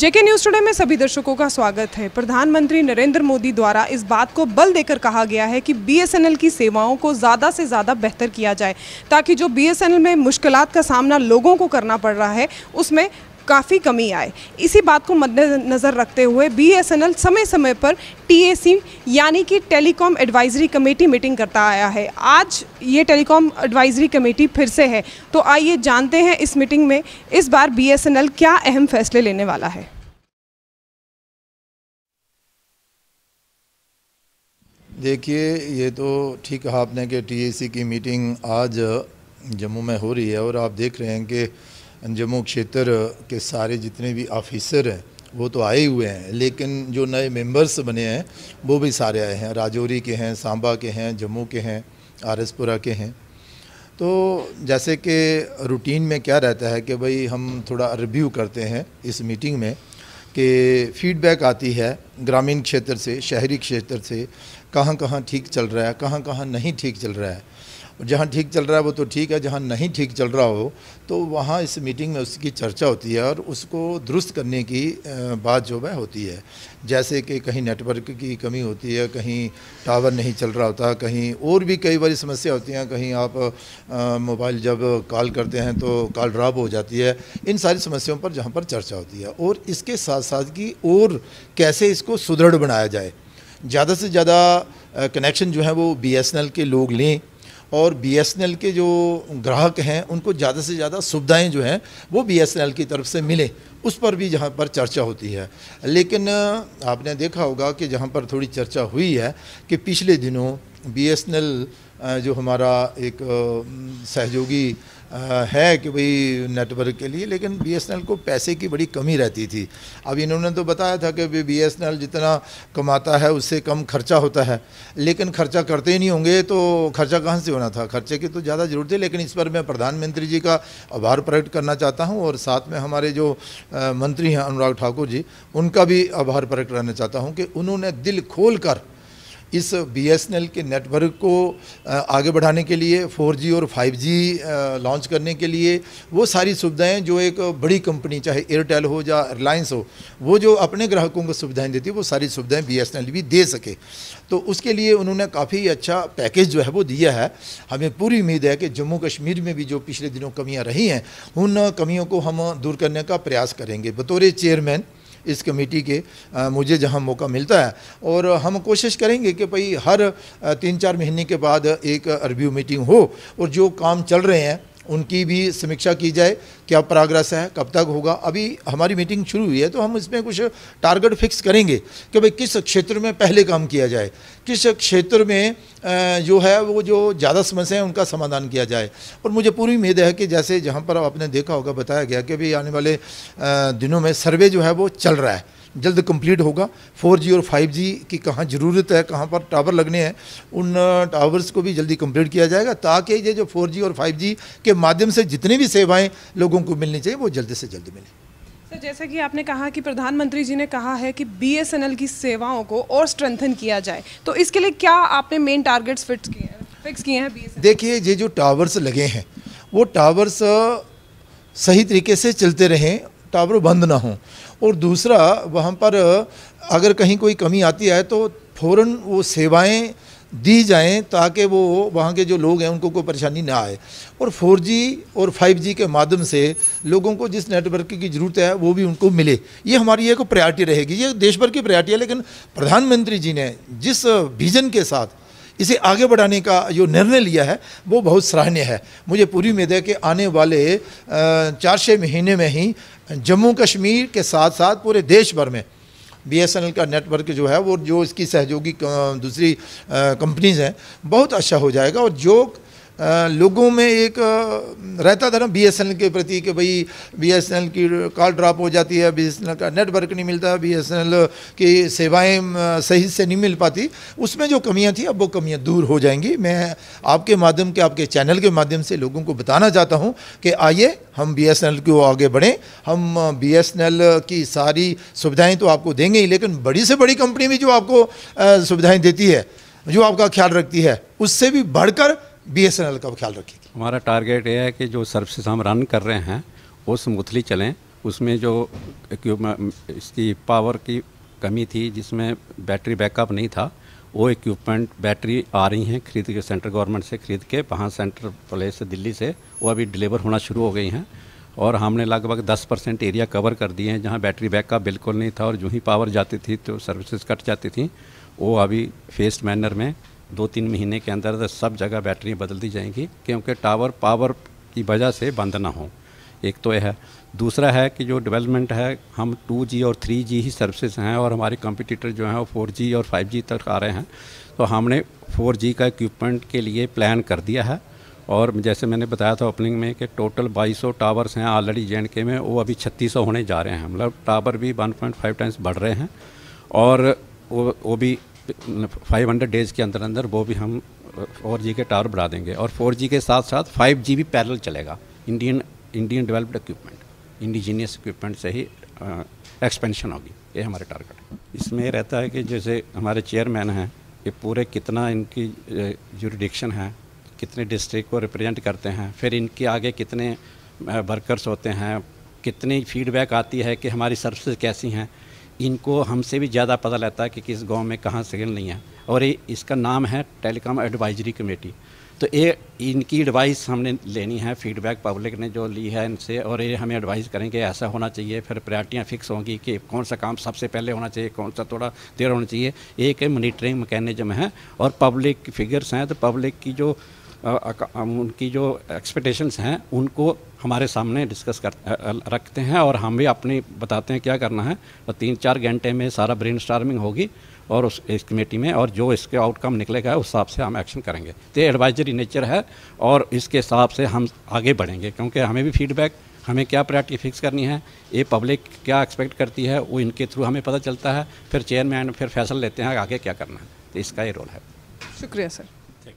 जेके news today में सभी दर्शकों का स्वागत है प्रधानमंत्री नरेंद्र मोदी द्वारा इस बात को बल देकर कहा गया है कि बीएसएनएल की सेवाओं को ज़्यादा से ज़्यादा बेहतर किया जाए ताकि जो बीएसएनएल में मुश्किल का सामना लोगों को करना पड़ रहा है उसमें काफ़ी कमी आए इसी बात को मद्देनज़र रखते हुए बीएसएनएल समय समय पर टीएसी यानी कि टेलीकॉम एडवाइजरी कमेटी मीटिंग करता आया है आज ये टेलीकॉम एडवाइजरी कमेटी फिर से है तो आइए जानते हैं इस मीटिंग में इस बार बीएसएनएल क्या अहम फैसले लेने वाला है देखिए ये तो ठीक कहा आपने कि टीएसी की मीटिंग आज जम्मू में हो रही है और आप देख रहे हैं कि जम्मू क्षेत्र के सारे जितने भी ऑफिसर हैं वो तो आए हुए हैं लेकिन जो नए मेंबर्स बने हैं वो भी सारे आए हैं राजौरी के हैं सांबा के हैं जम्मू के हैं आरएसपुरा के हैं तो जैसे कि रूटीन में क्या रहता है कि भाई हम थोड़ा रिव्यू करते हैं इस मीटिंग में कि फीडबैक आती है ग्रामीण क्षेत्र से शहरी क्षेत्र से कहाँ कहाँ ठीक चल रहा है कहाँ कहाँ नहीं ठीक चल रहा है जहाँ ठीक चल रहा है वो तो ठीक है जहाँ नहीं ठीक चल रहा हो तो वहाँ इस मीटिंग में उसकी चर्चा होती है और उसको दुरुस्त करने की बात जो है होती है जैसे कि कहीं नेटवर्क की कमी होती है कहीं टावर नहीं चल रहा होता कहीं और भी कई बारी समस्या होती हैं कहीं आप मोबाइल जब कॉल करते हैं तो कॉल ड्रॉप हो जाती है इन सारी समस्याओं पर जहाँ पर चर्चा होती है और इसके साथ साथ की और कैसे इसको सुदृढ़ बनाया जाए ज़्यादा से ज़्यादा कनेक्शन जो है वो बी के लोग लें और बीएसएनएल के जो ग्राहक हैं उनको ज़्यादा से ज़्यादा सुविधाएं जो हैं वो बीएसएनएल की तरफ से मिले उस पर भी जहाँ पर चर्चा होती है लेकिन आपने देखा होगा कि जहाँ पर थोड़ी चर्चा हुई है कि पिछले दिनों बीएसएनएल जो हमारा एक सहयोगी है कि भाई नेटवर्क के लिए लेकिन बीएसएनएल को पैसे की बड़ी कमी रहती थी अब इन्होंने तो बताया था कि बीएसएनएल जितना कमाता है उससे कम खर्चा होता है लेकिन खर्चा करते ही नहीं होंगे तो खर्चा कहाँ से होना था खर्चे की तो ज़्यादा ज़रूरत है लेकिन इस पर मैं प्रधानमंत्री जी का आभार प्रकट करना चाहता हूँ और साथ में हमारे जो मंत्री हैं अनुराग ठाकुर जी उनका भी आभार प्रकट करना चाहता हूँ कि उन्होंने दिल खोल कर इस बीएसएनएल के नेटवर्क को आगे बढ़ाने के लिए 4G और 5G लॉन्च करने के लिए वो सारी सुविधाएं जो एक बड़ी कंपनी चाहे एयरटेल हो या रिलायंस हो वो जो अपने ग्राहकों को सुविधाएं देती है वो सारी सुविधाएं बीएसएनएल भी दे सके तो उसके लिए उन्होंने काफ़ी अच्छा पैकेज जो है वो दिया है हमें पूरी उम्मीद है कि जम्मू कश्मीर में भी जो पिछले दिनों कमियाँ रही हैं उन कमियों को हम दूर करने का प्रयास करेंगे बतौर चेयरमैन इस कमेटी के आ, मुझे जहां मौका मिलता है और हम कोशिश करेंगे कि भाई हर तीन चार महीने के बाद एक रिव्यू मीटिंग हो और जो काम चल रहे हैं उनकी भी समीक्षा की जाए क्या प्रोग्रेस है कब तक होगा अभी हमारी मीटिंग शुरू हुई है तो हम इसमें कुछ टारगेट फिक्स करेंगे कि भाई किस क्षेत्र में पहले काम किया जाए किस क्षेत्र में जो है वो जो ज़्यादा समस्याएं उनका समाधान किया जाए और मुझे पूरी उम्मीद है कि जैसे जहाँ पर आपने देखा होगा बताया गया कि अभी आने वाले दिनों में सर्वे जो है वो चल रहा है जल्द कंप्लीट होगा 4G और 5G की कहाँ ज़रूरत है कहाँ पर टावर लगने हैं उन टावर्स को भी जल्दी कंप्लीट किया जाएगा ताकि ये जो 4G और 5G के माध्यम से जितनी भी सेवाएं लोगों को मिलनी चाहिए वो जल्द से जल्द मिले सर जैसे कि आपने कहा कि प्रधानमंत्री जी ने कहा है कि बी की सेवाओं को और स्ट्रेंथन किया जाए तो इसके लिए क्या आपने मेन टारगेट्स फिक्स किए हैं फिक्स किए हैं बी देखिए ये जो टावर्स लगे हैं वो टावर्स सही तरीके से चलते रहें टावर बंद ना हों और दूसरा वहाँ पर अगर कहीं कोई कमी आती है तो फ़ौर वो सेवाएँ दी जाएं ताकि वो वहाँ के जो लोग हैं उनको कोई परेशानी ना आए और 4G और 5G के माध्यम से लोगों को जिस नेटवर्क की ज़रूरत है वो भी उनको मिले ये हमारी एक प्रायोरिटी रहेगी ये देश भर की प्रायोरिटी है लेकिन प्रधानमंत्री जी ने जिस विज़न के साथ इसे आगे बढ़ाने का जो निर्णय लिया है वो बहुत सराहनीय है मुझे पूरी उम्मीद है कि आने वाले चार छः महीने में ही जम्मू कश्मीर के साथ साथ पूरे देश भर में बी एस एन एल का नेटवर्क जो है वो जो इसकी सहयोगी दूसरी कंपनीज़ हैं बहुत अच्छा हो जाएगा और जो लोगों में एक रहता था ना बी के प्रति कि भाई बी की कॉल ड्रॉप हो जाती है बी का नेटवर्क नहीं मिलता बी की सेवाएं सही से नहीं मिल पाती उसमें जो कमियां थी अब वो कमियां दूर हो जाएंगी मैं आपके माध्यम के आपके चैनल के माध्यम से लोगों को बताना चाहता हूं कि आइए हम बी को आगे बढ़ें हम बी की सारी सुविधाएँ तो आपको देंगे ही लेकिन बड़ी से बड़ी कंपनी भी जो आपको सुविधाएँ देती है जो आपका ख्याल रखती है उससे भी बढ़कर बीएसएनएल का ख्याल रखेगी हमारा टारगेट ये है कि जो सर्विस हम रन कर रहे हैं वो स्मूथली चलें उसमें जो इसकी पावर की कमी थी जिसमें बैटरी बैकअप नहीं था वो इक्विपमेंट बैटरी आ रही हैं खरीद के सेंट्रल गवर्नमेंट से खरीद के वहाँ सेंट्रल प्लेस से दिल्ली से वो अभी डिलीवर होना शुरू हो गई हैं और हमने लगभग 10 परसेंट एरिया कवर कर दिए हैं जहाँ बैटरी बैकअप बिल्कुल नहीं था और जो ही पावर जाती थी तो सर्विसेज कट जाती थी वो अभी फेस्ट मैनर में दो तीन महीने के अंदर सब जगह बैटरियाँ बदल दी जाएंगी क्योंकि टावर पावर की वजह से बंद ना हो एक तो यह है दूसरा है कि जो डेवलपमेंट है हम 2G और 3G ही सर्विसेज हैं और हमारे कंपटीटर जो हैं वो 4G और 5G तक आ रहे हैं तो हमने 4G का इक्विपमेंट के लिए प्लान कर दिया है और जैसे मैंने बताया था ओपनिंग में कि टोटल 2200 टावर्स हैं ऑलरेडी जे के में वो अभी 3600 होने जा रहे हैं मतलब टावर भी 1.5 टाइम्स बढ़ रहे हैं और वो वो भी फाइव हंड्रेड डेज़ के अंदर अंदर वो भी हम फोर जी के टावर बढ़ा देंगे और फोर जी के साथ साथ फाइव जी भी पैरल चलेगा Indian Indian developed equipment indigenous equipment से ही एक्सपेंशन होगी ये हमारे टारगेट है इसमें रहता है कि जैसे हमारे चेयरमैन हैं ये पूरे कितना इनकी जुरिडिक्शन है कितने डिस्ट्रिक्ट को रिप्रेजेंट करते हैं फिर इनके आगे कितने वर्कर्स होते हैं कितनी फीडबैक आती है कि हमारी सर्विसेज कैसी हैं इनको हमसे भी ज़्यादा पता लगता है कि किस गांव में कहाँ सेल नहीं है और ये इसका नाम है टेलीकॉम एडवाइजरी कमेटी तो ये इनकी एडवाइस हमने लेनी है फीडबैक पब्लिक ने जो ली है इनसे और ये हमें एडवाइस करेंगे ऐसा होना चाहिए फिर प्रायरिटियाँ फिक्स होंगी कि कौन सा काम सबसे पहले होना चाहिए कौन सा थोड़ा देर होना चाहिए एक है मॉनिटरिंग मैकेनिज्म है और पब्लिक फिगर्स हैं तो पब्लिक की जो आ, आ, उनकी जो एक्सपेक्टेशंस हैं उनको हमारे सामने डिस्कस कर रखते हैं और हम भी अपनी बताते हैं क्या करना है और तो तीन चार घंटे में सारा ब्रेन स्टार्मिंग होगी और उस इस कमेटी में और जो इसके आउटकम निकलेगा उस हिसाब से हम एक्शन करेंगे तो एडवाइजरी नेचर है और इसके हिसाब से हम आगे बढ़ेंगे क्योंकि हमें भी फीडबैक हमें क्या प्रायरिटी फिक्स करनी है ये पब्लिक क्या एक्सपेक्ट करती है वो इनके थ्रू हमें पता चलता है फिर चेयरमैन फिर फैसला लेते हैं आगे क्या करना है तो इसका ये रोल है शुक्रिया सर